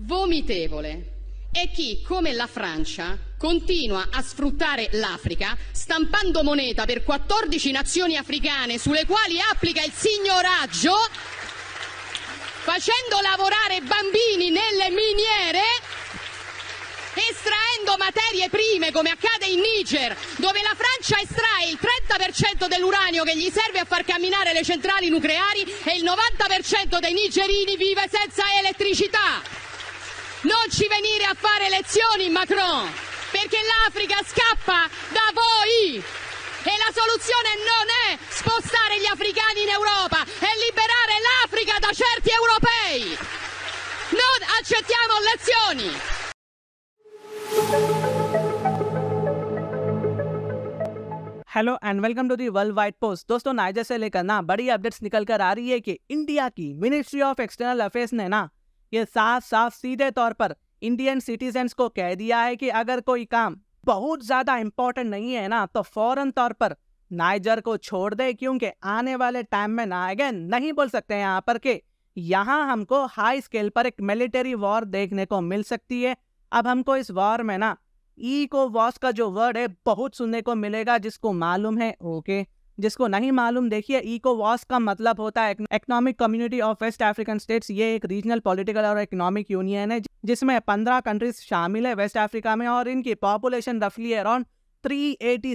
vomitevole. E chi, come la Francia, continua a sfruttare l'Africa stampando moneta per 14 nazioni africane sulle quali applica il signoraggio, facendo lavorare bambini nelle miniere estraendo materie prime come accade in Niger, dove la Francia estrae il 30% dell'uranio che gli serve a far camminare le centrali nucleari e il 90% dei nigerini vive senza elettricità. Non ci venire a fare lezioni, Macron, perché l'Africa scappa da voi. E la soluzione non è spostare gli africani in Europa, è liberare l'Africa da certi europei. Non accettiamo lezioni. Hello and welcome to the world wide post दोस्तों Niger से लेकर ना बड़ी updates निकल कर आ रही है कि इंडिया की मिनिस्ट्री ऑफ एक्सटर्नल अफेयर्स ने ना ये साफ साफ सीधे तौर पर इंडियन सिटीजन्स को कह दिया है कि अगर कोई काम बहुत ज़्यादा इम्पोर्टेंट नहीं है ना तो फौरन तौर पर नाइजर को छोड़ दे क्योंकि आने वाले टाइम में नायगर नहीं बोल सकते हैं यहाँ पर कि यहाँ हमको हाई स्केल पर एक मिलिटरी वॉर देखने को मिल सकती है अब हमको इस वॉर में ना ई को वॉस का जो वर्ड है बहुत सुनने को मिलेगा जिसको मालूम है ओके जिसको नहीं मालूम देखिए इकोवास का मतलब होता है economic community of west African states ये एक रीजनल पॉलिटिकल और इकोनॉमिक यूनियन है जिसमें पंद्रह कंट्रीज शामिल है वेस्ट अफ्रीका में और इनकी पॉपुलेशन रफली अराउंड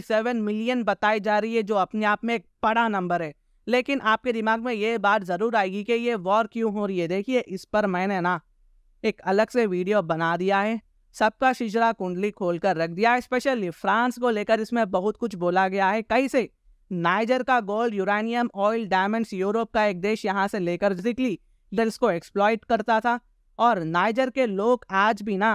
सेवन मिलियन बताई जा रही है जो अपने आप में एक बड़ा नंबर है लेकिन आपके दिमाग में ये बात ज़रूर आएगी कि ये वॉर क्यों हो रही है देखिए इस पर मैंने ना एक अलग से वीडियो बना दिया है सबका शिजरा कुंडली खोलकर रख दिया है स्पेशली फ्रांस को लेकर इसमें बहुत कुछ बोला गया है कई से नाइजर का gold uranium oil diamonds Europe का एक देश यहाँ से लेकर निकली को एक्सप्लॉइट करता था और नाइजर के लोग आज भी ना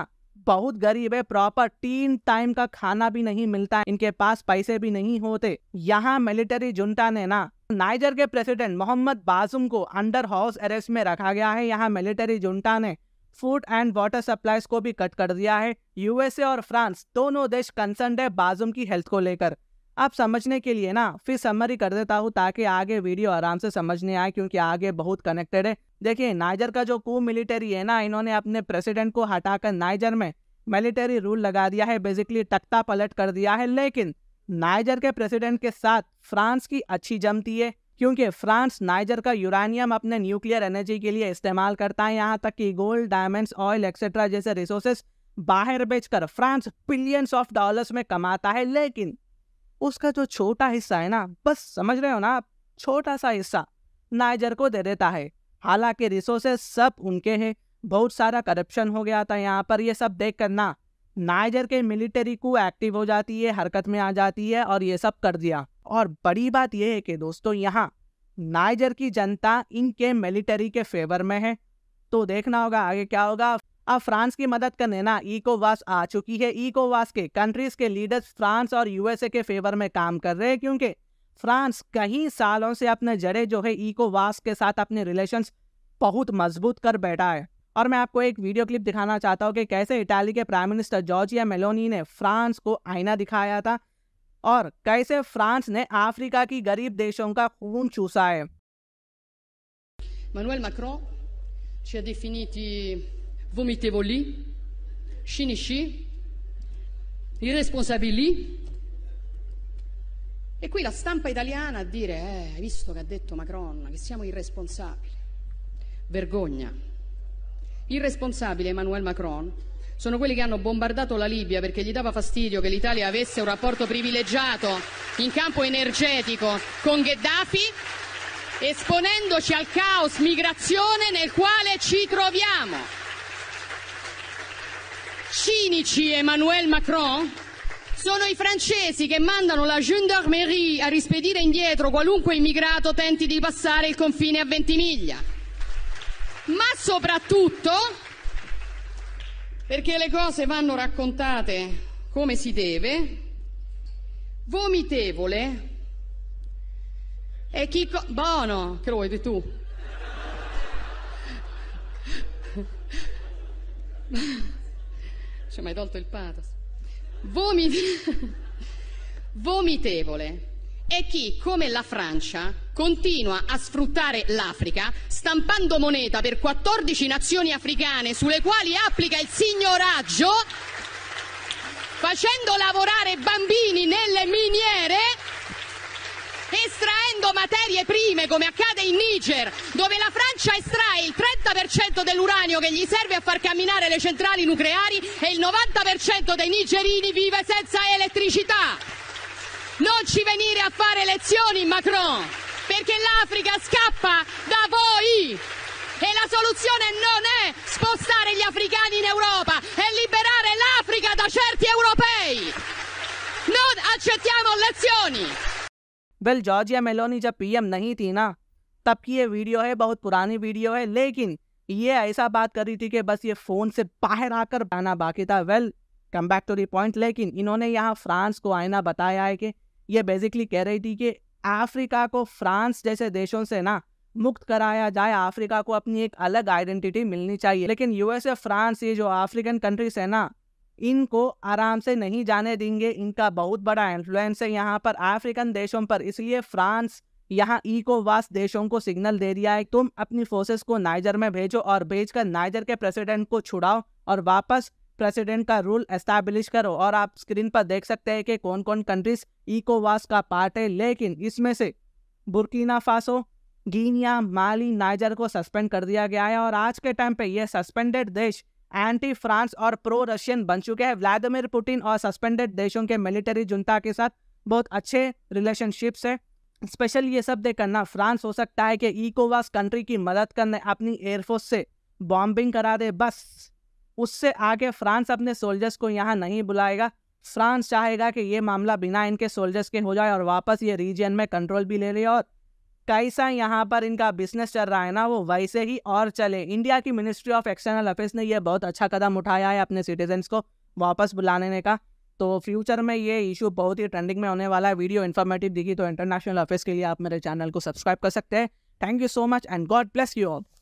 बहुत गरीब है प्रॉपर तीन टाइम का खाना भी नहीं मिलता इनके पास पैसे भी नहीं होते यहाँ मिलिट्री जुंटा ने ना नाइजर के प्रेसिडेंट मोहम्मद बाजुम को अंडर हाउस अरेस्ट में रखा गया है यहाँ मिलिट्री जुंटा ने फूड एंड वाटर सप्लाईज को भी कट कर दिया है यूएसए और फ्रांस दोनों देश कंसर्न है बाजुम की हेल्थ को लेकर आप समझने के लिए ना फिर समरी कर देता हूँ ताकि आगे वीडियो आराम से समझने आए क्योंकि आगे बहुत कनेक्टेड है देखिए नाइजर का जो कू मिलिटरी है ना इन्होंने अपने प्रेसिडेंट को हटाकर नाइजर में मिलिटरी रूल लगा दिया है बेसिकली टकता पलट कर दिया है लेकिन नाइजर के प्रेसिडेंट के साथ फ्रांस की अच्छी जमती है क्योंकि फ्रांस नाइजर का यूरानियम अपने न्यूक्लियर एनर्जी के लिए इस्तेमाल करता है यहाँ तक कि गोल्ड डायमंड्स ऑयल एक्सेट्रा जैसे रिसोर्सेस बाहर बेचकर फ्रांस बिलियंस ऑफ डॉलर्स में कमाता है लेकिन उसका जो छोटा हिस्सा है ना बस समझ रहे हो ना छोटा सा हिस्सा नाइजर को दे देता है हालांकि रिसोर्सेस सब उनके हैं बहुत सारा करप्शन हो गया था यहाँ पर ये सब देख कर ना नाइजर के मिलिट्री को एक्टिव हो जाती है हरकत में आ जाती है और ये सब कर दिया और बड़ी बात यह है कि दोस्तों यहाँ नाइजर की जनता इनके मिलिट्री के फेवर में है तो देखना होगा आगे क्या होगा अब फ्रांस की मदद का नैना ईकोवास आ चुकी है ईकोवास के कंट्रीज के लीडर्स फ्रांस और यूएसए के फेवर में काम कर रहे हैं क्योंकि फ्रांस कई सालों से अपने जड़े जो है ईकोवास के साथ अपने रिलेशन बहुत मजबूत कर बैठा है और मैं आपको एक वीडियो क्लिप दिखाना चाहता हूँ कि कैसे इटाली के प्राइम मिनिस्टर जॉर्जिया मेलोनी ने फ्रांस को आईना दिखाया था और कैसे फ्रांस ने अफ्रीका की गरीब देशों का खून चूसा है Manuel Macron ci ha definiti Vous lì, Shinichi, irresponsabili. E qui la stampa italiana a dire, eh, hai visto che ha detto Macron, che siamo irresponsabili. Vergogna. Irresponsabile Emmanuel Macron sono quelli che hanno bombardato la Libia perché gli dava fastidio che l'Italia avesse un rapporto privilegiato in campo energetico con Gheddafi, esponendoci al caos migrazione nel quale ci troviamo cinici Emmanuel Macron? Sono i francesi che mandano la gendarmerie a rispedire indietro qualunque immigrato tenti di passare il confine a Ventimiglia. Ma soprattutto, perché le cose vanno raccontate come si deve, vomitevole e chi... Co- Bono, che lo vedi tu? cioè mi hai tolto il pathos. Vomite- vomitevole è chi, come la Francia, continua a sfruttare l'Africa stampando moneta per 14 nazioni africane sulle quali applica il signoraggio, facendo lavorare bambini nelle miniere estraendo materie prime, come accade in Niger, dove la Francia estrae il 30% dell'uranio che gli serve a far camminare le centrali nucleari e il 90% dei nigerini vive senza elettricità. Non ci venire a fare lezioni, Macron, perché l'Africa scappa da voi. E la soluzione non è spostare gli africani in Europa, è liberare l'Africa da certi europei. Non accettiamo lezioni! Well Giorgia Meloni जब PM नहीं थी ना तब की ये video है बहुत पुरानी वीडियो है लेकिन ये ऐसा बात कर रही थी कि बस ये फ़ोन से बाहर आकर आना बाकी था well come back to the point लेकिन इन्होंने यहाँ फ्रांस को आईना बताया है कि ये बेसिकली कह रही थी कि अफ्रीका को फ्रांस जैसे देशों से ना मुक्त कराया जाए अफ्रीका को अपनी एक अलग आइडेंटिटी मिलनी चाहिए लेकिन यूएसए फ्रांस ये जो अफ्रीकन कंट्रीज है ना इनको आराम से नहीं जाने देंगे इनका बहुत बड़ा इन्फ्लुएंस है यहाँ पर अफ्रीकन देशों पर इसलिए फ्रांस यहाँ इकोवास देशों को सिग्नल दे दिया है तुम अपनी फोर्सेस को नाइजर में भेजो और भेजकर नाइजर के प्रेसिडेंट को छुड़ाओ और वापस प्रेसिडेंट का रूल एस्टैब्लिश करो और आप स्क्रीन पर देख सकते हैं कि कौन कौन कंट्रीज इकोवास का पार्ट है लेकिन इसमें से Burkina Faso Guinea Mali Niger को सस्पेंड कर दिया गया है और आज के टाइम पे ये सस्पेंडेड देश एंटी फ्रांस और प्रो रशियन बन चुके हैं व्लादिमिर पुतिन और सस्पेंडेड देशों के मिलिट्री जुनता के साथ बहुत अच्छे रिलेशनशिप्स हैं स्पेशल ये सब दे करना फ्रांस हो सकता है कि इकोवास कंट्री की मदद करने अपनी एयरफोर्स से बॉम्बिंग करा दे बस उससे आगे फ्रांस अपने सोल्जर्स को यहाँ नहीं बुलाएगा फ्रांस चाहेगा कि ये मामला बिना इनके सोल्जर्स के हो जाए और वापस ये रीजन में कंट्रोल भी ले ले और कैसा यहाँ पर इनका बिजनेस चल रहा है ना वो वैसे ही और चले इंडिया की मिनिस्ट्री ऑफ एक्सटर्नल अफेयर्स ने यह बहुत अच्छा कदम उठाया है अपने सिटीजन्स को वापस बुलाने का तो फ्यूचर में ये इशू बहुत ही ट्रेंडिंग में होने वाला है वीडियो इन्फॉर्मेटिव दिखी तो इंटरनेशनल अफेयर्स के लिए आप मेरे चैनल को सब्सक्राइब कर सकते हैं thank you so much and God bless you all